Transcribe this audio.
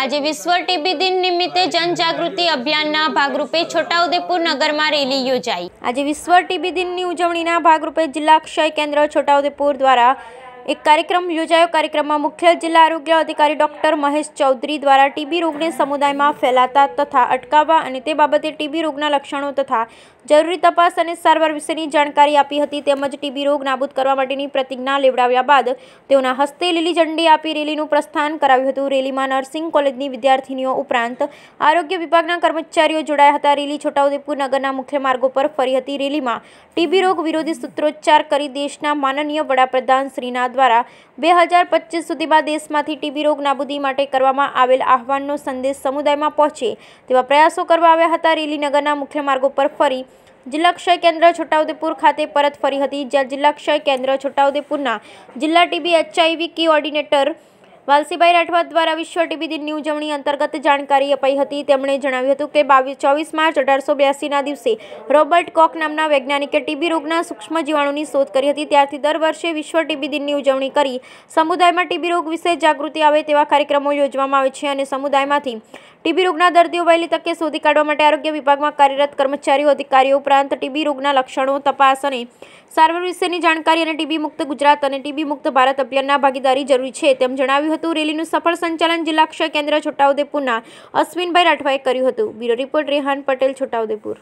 આજે વિશ્વ ટીબી દિન નિમિત્તે જનજાગૃતિ અભિયાનના ભાગરૂપે છોટાઉદેપુર નગરમાં રેલી યોજાઈ આજે વિશ્વ ટીબી દિનની ઉજવણીના ભાગરૂપે જિલ્લા ક્ષય કેન્દ્ર છોટાઉદેપુર દ્વારા એક કાર્યક્રમ યોજાયો કાર્યક્રમમાં મુખ્ય જિલ્લા આરોગ્ય અધિકારી ડોક્ટર મહેશ ચૌધરી દ્વારા ટીબી રોગને સમુદાયમાં ફેલાતા તથા અટકાવવા અને તે બાબતે ટીબી રોગના લક્ષણો તથા જરૂરી તપાસ અને સારવાર વિશેની જાણકારી આપી હતી તેમજ ટીબી રોગ નાબૂદ કરવા માટેની પ્રતિજ્ઞા લેવડાવ્યા બાદ તેઓના હસ્તે લીલી ઝંડી આપી રેલીનું પ્રસ્થાન કરાવ્યું હતું રેલીમાં નર્સિંગ કોલેજની વિદ્યાર્થીનીઓ ઉપરાંત આરોગ્ય વિભાગના કર્મચારીઓ જોડાયા હતા રેલી છોટાઉદેપુર નગરના મુખ્ય માર્ગો પર ફરી હતી રેલીમાં ટીબી રોગ વિરોધી સૂત્રોચ્ચાર કરી દેશના માનનીય વડાપ્રધાન શ્રીના દ્વારા બે પચીસ સુધીમાં દેશમાંથી ટીબી રોગ નાબૂદી માટે કરવામાં આવેલ આહવાનનો સંદેશ સમુદાયમાં પહોંચે તેવા પ્રયાસો કરવા આવ્યા હતા રેલીનગરના મુખ્ય માર્ગો પર ફરી જિલ્લા ક્ષય કેન્દ્ર છોટાઉદેપુર ખાતે પરત ફરી હતી જ્યાં જિલ્લા ક્ષય કેન્દ્ર છોટાઉદેપુરના જિલ્લા TB HIV coordinator Valsibhai Rathwa દ્વારા વિશ્વ ટીબી દિનની ઉજવણી અંતર્ગત જાણકારી અપાઈ હતી તેમણે જણાવ્યું હતું કે બાવીસ ચોવીસ માર્ચ અઢારસો બ્યાસીના દિવસે રોબર્ટ કોક નામના વૈજ્ઞાનિકે ટીબી રોગના સૂક્ષ્મ જીવાણુની શોધ કરી હતી ત્યારથી દર વર્ષે વિશ્વ ટીબી દિનની ઉજવણી કરી સમુદાયમાં ટીબી રોગ વિશે જાગૃતિ આવે તેવા કાર્યક્રમો યોજવામાં આવે છે અને સમુદાયમાંથી ટીબી રોગના દર્દીઓ વહેલી તકે શોધી કાઢવા માટે આરોગ્ય વિભાગમાં કાર્યરત કર્મચારીઓ અધિકારીઓ ઉપરાંત ટીબી રોગના લક્ષણો તપાસ અને સારવાર વિશેની જાણકારી અને ટીબી મુક્ત ગુજરાત અને ટીબી મુક્ત ભારત અભિયાનના ભાગીદારી જરૂરી છે તેમ જણાવ્યું હતું રેલીનું સફળ સંચાલન જિલ્લા ક્ષય કેન્દ્ર છોટાઉદેપુરના અશ્વિનભાઈ રાઠવાએ કર્યું હતું બ્યુરો રિપોર્ટ રેહાન પટેલ છોટાઉદેપુર